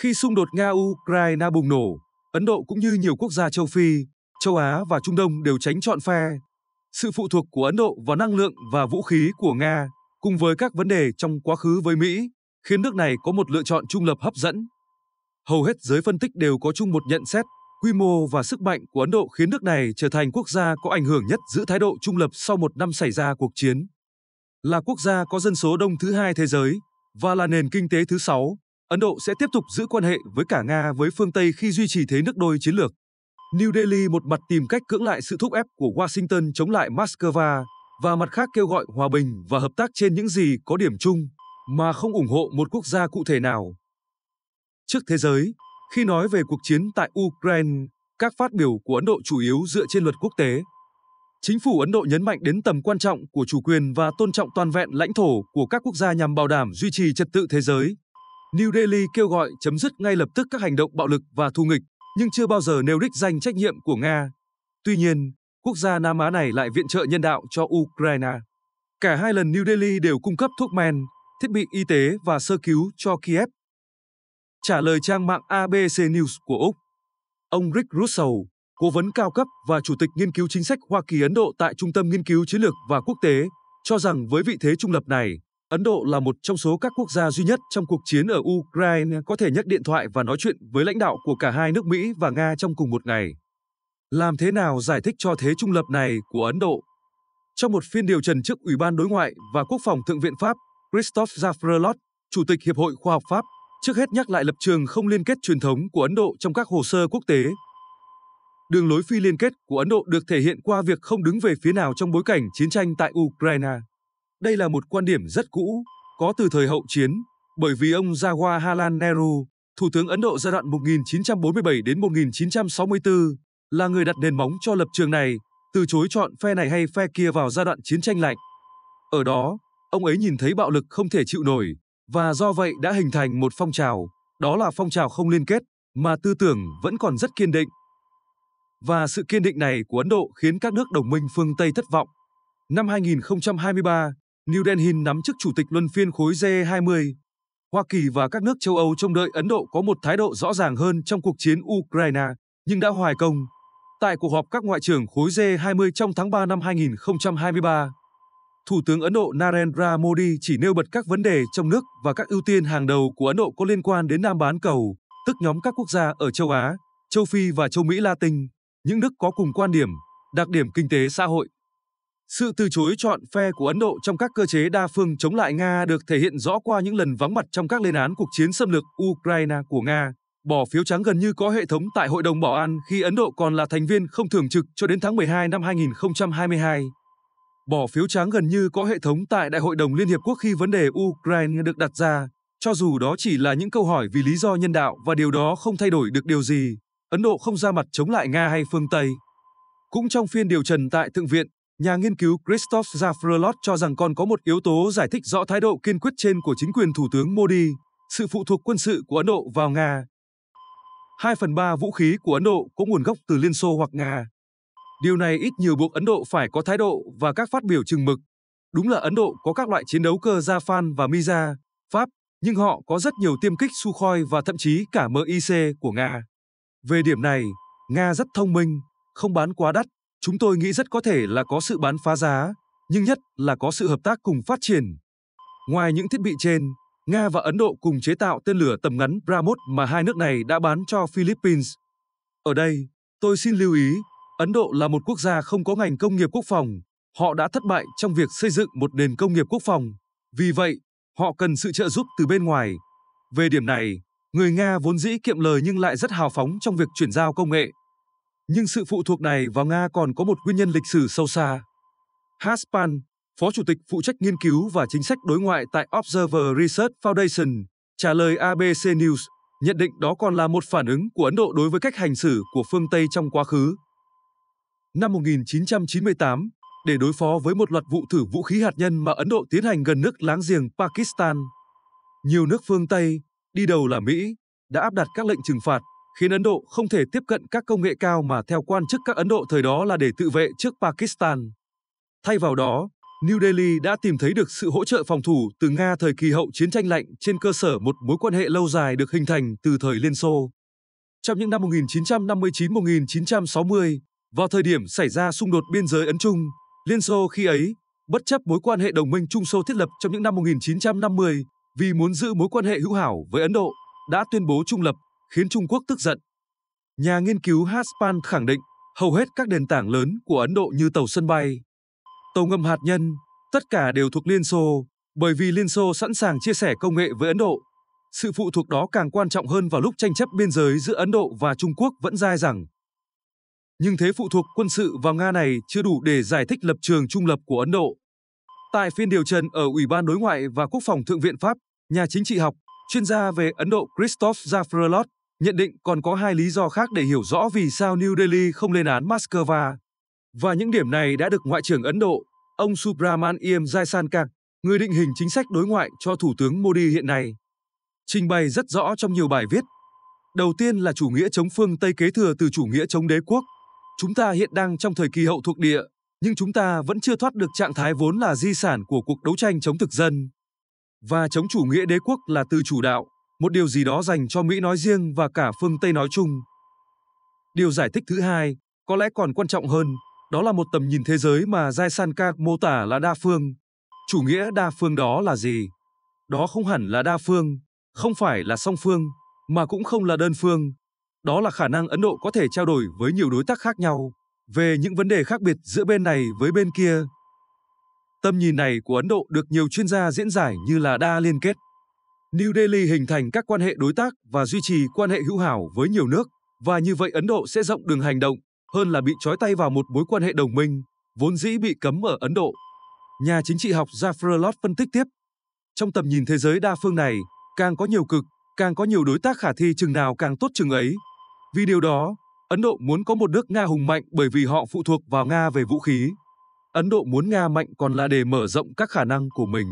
Khi xung đột Nga-Ukraine bùng nổ, Ấn Độ cũng như nhiều quốc gia châu Phi, châu Á và Trung Đông đều tránh chọn phe. Sự phụ thuộc của Ấn Độ vào năng lượng và vũ khí của Nga, cùng với các vấn đề trong quá khứ với Mỹ, khiến nước này có một lựa chọn trung lập hấp dẫn. Hầu hết giới phân tích đều có chung một nhận xét, quy mô và sức mạnh của Ấn Độ khiến nước này trở thành quốc gia có ảnh hưởng nhất giữ thái độ trung lập sau một năm xảy ra cuộc chiến. Là quốc gia có dân số đông thứ hai thế giới và là nền kinh tế thứ sáu, Ấn Độ sẽ tiếp tục giữ quan hệ với cả Nga với phương Tây khi duy trì thế nước đôi chiến lược. New Delhi một mặt tìm cách cưỡng lại sự thúc ép của Washington chống lại Moscow và mặt khác kêu gọi hòa bình và hợp tác trên những gì có điểm chung mà không ủng hộ một quốc gia cụ thể nào. Trước thế giới, khi nói về cuộc chiến tại Ukraine, các phát biểu của Ấn Độ chủ yếu dựa trên luật quốc tế. Chính phủ Ấn Độ nhấn mạnh đến tầm quan trọng của chủ quyền và tôn trọng toàn vẹn lãnh thổ của các quốc gia nhằm bảo đảm duy trì trật tự thế giới. New Delhi kêu gọi chấm dứt ngay lập tức các hành động bạo lực và thù nghịch, nhưng chưa bao giờ nêu đích danh trách nhiệm của Nga. Tuy nhiên, quốc gia Nam Á này lại viện trợ nhân đạo cho Ukraine. Cả hai lần New Delhi đều cung cấp thuốc men, thiết bị y tế và sơ cứu cho Kiev. Trả lời trang mạng ABC News của Úc, ông Rick Russell, cố vấn cao cấp và chủ tịch nghiên cứu chính sách Hoa Kỳ Ấn Độ tại Trung tâm Nghiên cứu Chiến lược và Quốc tế, cho rằng với vị thế trung lập này, Ấn Độ là một trong số các quốc gia duy nhất trong cuộc chiến ở Ukraine có thể nhấc điện thoại và nói chuyện với lãnh đạo của cả hai nước Mỹ và Nga trong cùng một ngày. Làm thế nào giải thích cho thế trung lập này của Ấn Độ? Trong một phiên điều trần trước Ủy ban Đối ngoại và Quốc phòng Thượng viện Pháp, Christophe Zafrelot, Chủ tịch Hiệp hội Khoa học Pháp, trước hết nhắc lại lập trường không liên kết truyền thống của Ấn Độ trong các hồ sơ quốc tế. Đường lối phi liên kết của Ấn Độ được thể hiện qua việc không đứng về phía nào trong bối cảnh chiến tranh tại Ukraine. Đây là một quan điểm rất cũ, có từ thời hậu chiến, bởi vì ông Jawaharlal Nehru, Thủ tướng Ấn Độ giai đoạn 1947 đến 1964, là người đặt nền móng cho lập trường này, từ chối chọn phe này hay phe kia vào giai đoạn chiến tranh lạnh. Ở đó, ông ấy nhìn thấy bạo lực không thể chịu nổi, và do vậy đã hình thành một phong trào, đó là phong trào không liên kết, mà tư tưởng vẫn còn rất kiên định. Và sự kiên định này của Ấn Độ khiến các nước đồng minh phương Tây thất vọng. Năm 2023, New Delhi nắm chức chủ tịch luân phiên khối G20. Hoa Kỳ và các nước châu Âu trông đợi Ấn Độ có một thái độ rõ ràng hơn trong cuộc chiến Ukraine, nhưng đã hoài công. Tại cuộc họp các ngoại trưởng khối G20 trong tháng 3 năm 2023, Thủ tướng Ấn Độ Narendra Modi chỉ nêu bật các vấn đề trong nước và các ưu tiên hàng đầu của Ấn Độ có liên quan đến Nam bán cầu, tức nhóm các quốc gia ở châu Á, châu Phi và châu Mỹ Latin, những nước có cùng quan điểm, đặc điểm kinh tế xã hội, sự từ chối chọn phe của Ấn Độ trong các cơ chế đa phương chống lại Nga được thể hiện rõ qua những lần vắng mặt trong các lên án cuộc chiến xâm lược Ukraine của Nga. Bỏ phiếu trắng gần như có hệ thống tại Hội đồng Bảo an khi Ấn Độ còn là thành viên không thường trực cho đến tháng 12 năm 2022. Bỏ phiếu trắng gần như có hệ thống tại Đại hội đồng Liên Hiệp Quốc khi vấn đề Ukraine được đặt ra, cho dù đó chỉ là những câu hỏi vì lý do nhân đạo và điều đó không thay đổi được điều gì. Ấn Độ không ra mặt chống lại Nga hay phương Tây. Cũng trong phiên điều trần tại Thượng viện, Nhà nghiên cứu Christoph Zafrelot cho rằng còn có một yếu tố giải thích rõ thái độ kiên quyết trên của chính quyền Thủ tướng Modi, sự phụ thuộc quân sự của Ấn Độ vào Nga. 2 phần 3 vũ khí của Ấn Độ có nguồn gốc từ Liên Xô hoặc Nga. Điều này ít nhiều buộc Ấn Độ phải có thái độ và các phát biểu chừng mực. Đúng là Ấn Độ có các loại chiến đấu cơ Jafan và Miza, Pháp, nhưng họ có rất nhiều tiêm kích Sukhoi và thậm chí cả MiC của Nga. Về điểm này, Nga rất thông minh, không bán quá đắt Chúng tôi nghĩ rất có thể là có sự bán phá giá, nhưng nhất là có sự hợp tác cùng phát triển. Ngoài những thiết bị trên, Nga và Ấn Độ cùng chế tạo tên lửa tầm ngắn Brahmos mà hai nước này đã bán cho Philippines. Ở đây, tôi xin lưu ý, Ấn Độ là một quốc gia không có ngành công nghiệp quốc phòng, họ đã thất bại trong việc xây dựng một nền công nghiệp quốc phòng. Vì vậy, họ cần sự trợ giúp từ bên ngoài. Về điểm này, người Nga vốn dĩ kiệm lời nhưng lại rất hào phóng trong việc chuyển giao công nghệ. Nhưng sự phụ thuộc này vào Nga còn có một nguyên nhân lịch sử sâu xa. Haspan, Phó Chủ tịch phụ trách nghiên cứu và chính sách đối ngoại tại Observer Research Foundation, trả lời ABC News, nhận định đó còn là một phản ứng của Ấn Độ đối với cách hành xử của phương Tây trong quá khứ. Năm 1998, để đối phó với một loạt vụ thử vũ khí hạt nhân mà Ấn Độ tiến hành gần nước láng giềng Pakistan, nhiều nước phương Tây, đi đầu là Mỹ, đã áp đặt các lệnh trừng phạt khiến Ấn Độ không thể tiếp cận các công nghệ cao mà theo quan chức các Ấn Độ thời đó là để tự vệ trước Pakistan. Thay vào đó, New Delhi đã tìm thấy được sự hỗ trợ phòng thủ từ Nga thời kỳ hậu chiến tranh lạnh trên cơ sở một mối quan hệ lâu dài được hình thành từ thời Liên Xô. Trong những năm 1959-1960, vào thời điểm xảy ra xung đột biên giới Ấn Trung, Liên Xô khi ấy, bất chấp mối quan hệ đồng minh Trung Xô thiết lập trong những năm 1950, vì muốn giữ mối quan hệ hữu hảo với Ấn Độ, đã tuyên bố trung lập khiến Trung Quốc tức giận. Nhà nghiên cứu Haspan khẳng định hầu hết các nền tảng lớn của Ấn Độ như tàu sân bay, tàu ngầm hạt nhân, tất cả đều thuộc Liên Xô, bởi vì Liên Xô sẵn sàng chia sẻ công nghệ với Ấn Độ. Sự phụ thuộc đó càng quan trọng hơn vào lúc tranh chấp biên giới giữa Ấn Độ và Trung Quốc vẫn dai dẳng. Nhưng thế phụ thuộc quân sự vào Nga này chưa đủ để giải thích lập trường trung lập của Ấn Độ. Tại phiên điều trần ở Ủy ban Đối ngoại và Quốc phòng Thượng viện Pháp, nhà chính trị học, chuyên gia về Ấn Độ Christophe Zafrelot nhận định còn có hai lý do khác để hiểu rõ vì sao New Delhi không lên án Moscow. Và những điểm này đã được Ngoại trưởng Ấn Độ, ông Subraman Im Jaisankar, người định hình chính sách đối ngoại cho Thủ tướng Modi hiện nay, trình bày rất rõ trong nhiều bài viết. Đầu tiên là chủ nghĩa chống phương Tây kế thừa từ chủ nghĩa chống đế quốc. Chúng ta hiện đang trong thời kỳ hậu thuộc địa, nhưng chúng ta vẫn chưa thoát được trạng thái vốn là di sản của cuộc đấu tranh chống thực dân. Và chống chủ nghĩa đế quốc là từ chủ đạo, một điều gì đó dành cho Mỹ nói riêng và cả phương Tây nói chung. Điều giải thích thứ hai, có lẽ còn quan trọng hơn, đó là một tầm nhìn thế giới mà Jaisankar mô tả là đa phương. Chủ nghĩa đa phương đó là gì? Đó không hẳn là đa phương, không phải là song phương, mà cũng không là đơn phương. Đó là khả năng Ấn Độ có thể trao đổi với nhiều đối tác khác nhau về những vấn đề khác biệt giữa bên này với bên kia. Tầm nhìn này của Ấn Độ được nhiều chuyên gia diễn giải như là đa liên kết. New Delhi hình thành các quan hệ đối tác và duy trì quan hệ hữu hảo với nhiều nước, và như vậy Ấn Độ sẽ rộng đường hành động hơn là bị trói tay vào một mối quan hệ đồng minh, vốn dĩ bị cấm ở Ấn Độ. Nhà chính trị học Jafar Lott phân tích tiếp. Trong tầm nhìn thế giới đa phương này, càng có nhiều cực, càng có nhiều đối tác khả thi chừng nào càng tốt chừng ấy. Vì điều đó, Ấn Độ muốn có một nước Nga hùng mạnh bởi vì họ phụ thuộc vào Nga về vũ khí. Ấn Độ muốn Nga mạnh còn là để mở rộng các khả năng của mình.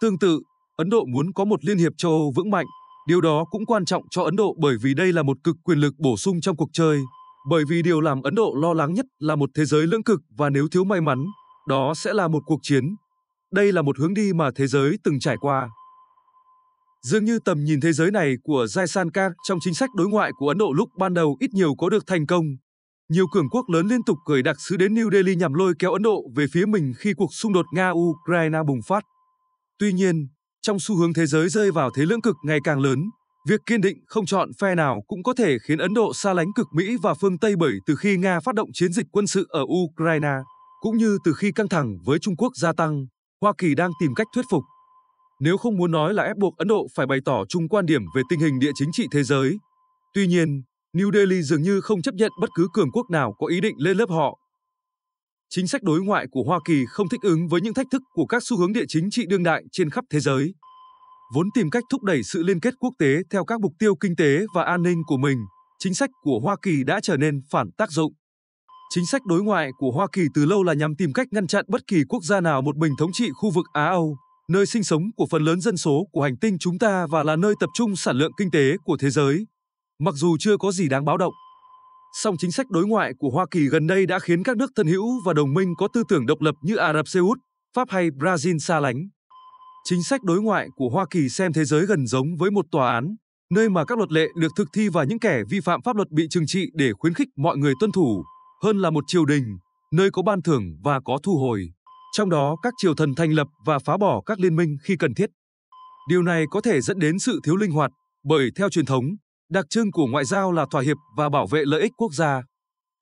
Tương tự, Ấn Độ muốn có một Liên hiệp châu Âu vững mạnh. Điều đó cũng quan trọng cho Ấn Độ bởi vì đây là một cực quyền lực bổ sung trong cuộc chơi. Bởi vì điều làm Ấn Độ lo lắng nhất là một thế giới lưỡng cực và nếu thiếu may mắn, đó sẽ là một cuộc chiến. Đây là một hướng đi mà thế giới từng trải qua. Dường như tầm nhìn thế giới này của Jaisankar trong chính sách đối ngoại của Ấn Độ lúc ban đầu ít nhiều có được thành công. Nhiều cường quốc lớn liên tục gửi đặc sứ đến New Delhi nhằm lôi kéo Ấn Độ về phía mình khi cuộc xung đột Nga-Ukraine bùng phát. Tuy nhiên, trong xu hướng thế giới rơi vào thế lưỡng cực ngày càng lớn, việc kiên định không chọn phe nào cũng có thể khiến Ấn Độ xa lánh cực Mỹ và phương Tây bởi từ khi Nga phát động chiến dịch quân sự ở Ukraine, cũng như từ khi căng thẳng với Trung Quốc gia tăng, Hoa Kỳ đang tìm cách thuyết phục. Nếu không muốn nói là ép buộc Ấn Độ phải bày tỏ chung quan điểm về tình hình địa chính trị thế giới. Tuy nhiên, New Delhi dường như không chấp nhận bất cứ cường quốc nào có ý định lên lớp họ chính sách đối ngoại của Hoa Kỳ không thích ứng với những thách thức của các xu hướng địa chính trị đương đại trên khắp thế giới. Vốn tìm cách thúc đẩy sự liên kết quốc tế theo các mục tiêu kinh tế và an ninh của mình, chính sách của Hoa Kỳ đã trở nên phản tác dụng. Chính sách đối ngoại của Hoa Kỳ từ lâu là nhằm tìm cách ngăn chặn bất kỳ quốc gia nào một mình thống trị khu vực Á-Âu, nơi sinh sống của phần lớn dân số của hành tinh chúng ta và là nơi tập trung sản lượng kinh tế của thế giới. Mặc dù chưa có gì đáng báo động, Song chính sách đối ngoại của Hoa Kỳ gần đây đã khiến các nước thân hữu và đồng minh có tư tưởng độc lập như Ả Rập Xê Út, Pháp hay Brazil xa lánh. Chính sách đối ngoại của Hoa Kỳ xem thế giới gần giống với một tòa án, nơi mà các luật lệ được thực thi và những kẻ vi phạm pháp luật bị trừng trị để khuyến khích mọi người tuân thủ, hơn là một triều đình, nơi có ban thưởng và có thu hồi. Trong đó, các triều thần thành lập và phá bỏ các liên minh khi cần thiết. Điều này có thể dẫn đến sự thiếu linh hoạt, bởi theo truyền thống, Đặc trưng của ngoại giao là thỏa hiệp và bảo vệ lợi ích quốc gia.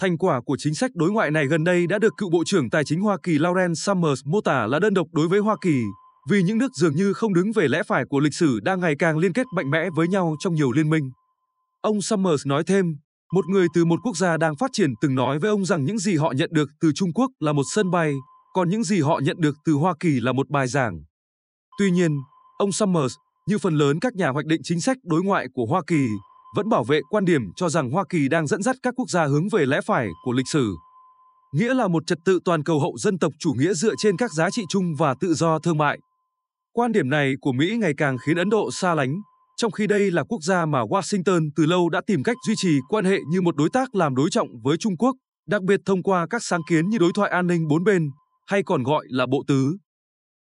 Thành quả của chính sách đối ngoại này gần đây đã được cựu Bộ trưởng Tài chính Hoa Kỳ Lauren Summers mô tả là đơn độc đối với Hoa Kỳ, vì những nước dường như không đứng về lẽ phải của lịch sử đang ngày càng liên kết mạnh mẽ với nhau trong nhiều liên minh. Ông Summers nói thêm, một người từ một quốc gia đang phát triển từng nói với ông rằng những gì họ nhận được từ Trung Quốc là một sân bay, còn những gì họ nhận được từ Hoa Kỳ là một bài giảng. Tuy nhiên, ông Summers, như phần lớn các nhà hoạch định chính sách đối ngoại của Hoa Kỳ, vẫn bảo vệ quan điểm cho rằng Hoa Kỳ đang dẫn dắt các quốc gia hướng về lẽ phải của lịch sử. Nghĩa là một trật tự toàn cầu hậu dân tộc chủ nghĩa dựa trên các giá trị chung và tự do thương mại. Quan điểm này của Mỹ ngày càng khiến Ấn Độ xa lánh, trong khi đây là quốc gia mà Washington từ lâu đã tìm cách duy trì quan hệ như một đối tác làm đối trọng với Trung Quốc, đặc biệt thông qua các sáng kiến như đối thoại an ninh bốn bên, hay còn gọi là bộ tứ.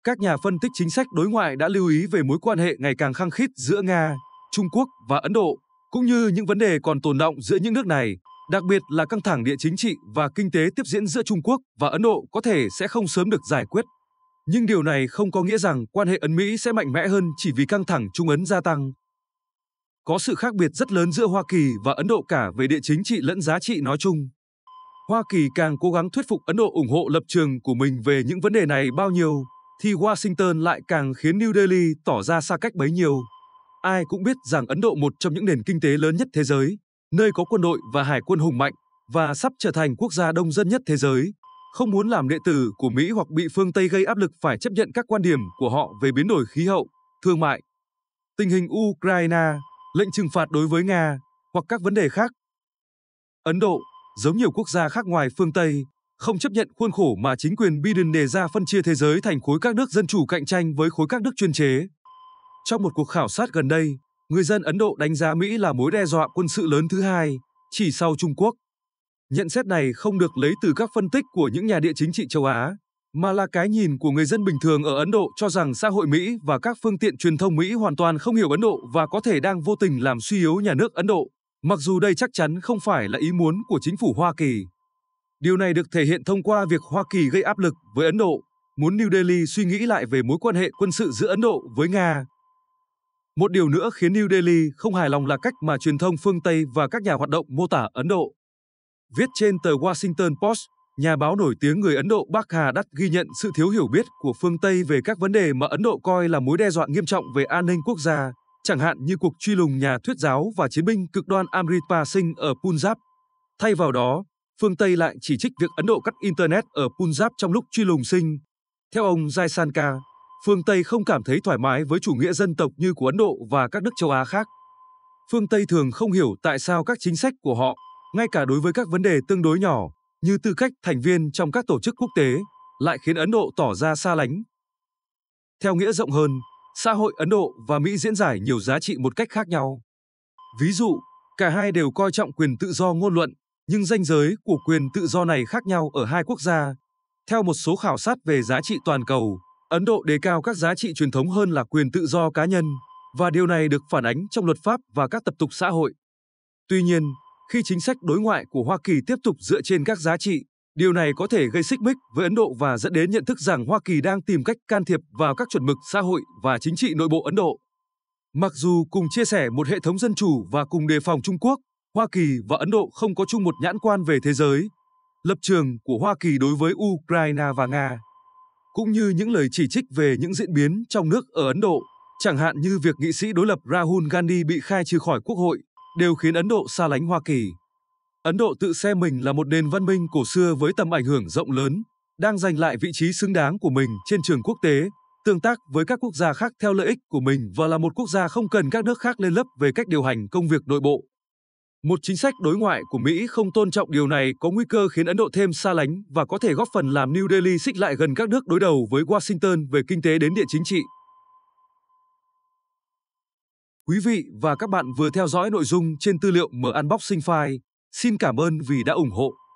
Các nhà phân tích chính sách đối ngoại đã lưu ý về mối quan hệ ngày càng khăng khít giữa Nga, Trung Quốc và Ấn Độ cũng như những vấn đề còn tồn động giữa những nước này, đặc biệt là căng thẳng địa chính trị và kinh tế tiếp diễn giữa Trung Quốc và Ấn Độ có thể sẽ không sớm được giải quyết. Nhưng điều này không có nghĩa rằng quan hệ Ấn Mỹ sẽ mạnh mẽ hơn chỉ vì căng thẳng Trung Ấn gia tăng. Có sự khác biệt rất lớn giữa Hoa Kỳ và Ấn Độ cả về địa chính trị lẫn giá trị nói chung. Hoa Kỳ càng cố gắng thuyết phục Ấn Độ ủng hộ lập trường của mình về những vấn đề này bao nhiêu, thì Washington lại càng khiến New Delhi tỏ ra xa cách bấy nhiêu. Ai cũng biết rằng Ấn Độ một trong những nền kinh tế lớn nhất thế giới, nơi có quân đội và hải quân hùng mạnh và sắp trở thành quốc gia đông dân nhất thế giới. Không muốn làm đệ tử của Mỹ hoặc bị phương Tây gây áp lực phải chấp nhận các quan điểm của họ về biến đổi khí hậu, thương mại. Tình hình Ukraine, lệnh trừng phạt đối với Nga hoặc các vấn đề khác. Ấn Độ, giống nhiều quốc gia khác ngoài phương Tây, không chấp nhận khuôn khổ mà chính quyền Biden đề ra phân chia thế giới thành khối các nước dân chủ cạnh tranh với khối các nước chuyên chế. Trong một cuộc khảo sát gần đây, người dân Ấn Độ đánh giá Mỹ là mối đe dọa quân sự lớn thứ hai, chỉ sau Trung Quốc. Nhận xét này không được lấy từ các phân tích của những nhà địa chính trị châu Á, mà là cái nhìn của người dân bình thường ở Ấn Độ cho rằng xã hội Mỹ và các phương tiện truyền thông Mỹ hoàn toàn không hiểu Ấn Độ và có thể đang vô tình làm suy yếu nhà nước Ấn Độ, mặc dù đây chắc chắn không phải là ý muốn của chính phủ Hoa Kỳ. Điều này được thể hiện thông qua việc Hoa Kỳ gây áp lực với Ấn Độ, muốn New Delhi suy nghĩ lại về mối quan hệ quân sự giữa Ấn Độ với Nga. Một điều nữa khiến New Delhi không hài lòng là cách mà truyền thông phương Tây và các nhà hoạt động mô tả Ấn Độ. Viết trên tờ Washington Post, nhà báo nổi tiếng người Ấn Độ Bác Hà Đắc ghi nhận sự thiếu hiểu biết của phương Tây về các vấn đề mà Ấn Độ coi là mối đe dọa nghiêm trọng về an ninh quốc gia, chẳng hạn như cuộc truy lùng nhà thuyết giáo và chiến binh cực đoan Amritpal Singh ở Punjab. Thay vào đó, phương Tây lại chỉ trích việc Ấn Độ cắt Internet ở Punjab trong lúc truy lùng Singh. Theo ông Jaisankar, phương Tây không cảm thấy thoải mái với chủ nghĩa dân tộc như của Ấn Độ và các nước châu Á khác. Phương Tây thường không hiểu tại sao các chính sách của họ, ngay cả đối với các vấn đề tương đối nhỏ, như tư cách thành viên trong các tổ chức quốc tế, lại khiến Ấn Độ tỏ ra xa lánh. Theo nghĩa rộng hơn, xã hội Ấn Độ và Mỹ diễn giải nhiều giá trị một cách khác nhau. Ví dụ, cả hai đều coi trọng quyền tự do ngôn luận, nhưng danh giới của quyền tự do này khác nhau ở hai quốc gia. Theo một số khảo sát về giá trị toàn cầu, Ấn Độ đề cao các giá trị truyền thống hơn là quyền tự do cá nhân, và điều này được phản ánh trong luật pháp và các tập tục xã hội. Tuy nhiên, khi chính sách đối ngoại của Hoa Kỳ tiếp tục dựa trên các giá trị, điều này có thể gây xích mích với Ấn Độ và dẫn đến nhận thức rằng Hoa Kỳ đang tìm cách can thiệp vào các chuẩn mực xã hội và chính trị nội bộ Ấn Độ. Mặc dù cùng chia sẻ một hệ thống dân chủ và cùng đề phòng Trung Quốc, Hoa Kỳ và Ấn Độ không có chung một nhãn quan về thế giới. Lập trường của Hoa Kỳ đối với Ukraine và Nga cũng như những lời chỉ trích về những diễn biến trong nước ở Ấn Độ, chẳng hạn như việc nghị sĩ đối lập Rahul Gandhi bị khai trừ khỏi quốc hội, đều khiến Ấn Độ xa lánh Hoa Kỳ. Ấn Độ tự xem mình là một nền văn minh cổ xưa với tầm ảnh hưởng rộng lớn, đang giành lại vị trí xứng đáng của mình trên trường quốc tế, tương tác với các quốc gia khác theo lợi ích của mình và là một quốc gia không cần các nước khác lên lớp về cách điều hành công việc nội bộ. Một chính sách đối ngoại của Mỹ không tôn trọng điều này có nguy cơ khiến Ấn Độ thêm xa lánh và có thể góp phần làm New Delhi xích lại gần các nước đối đầu với Washington về kinh tế đến địa chính trị. Quý vị và các bạn vừa theo dõi nội dung trên tư liệu mở unboxing file. Xin cảm ơn vì đã ủng hộ.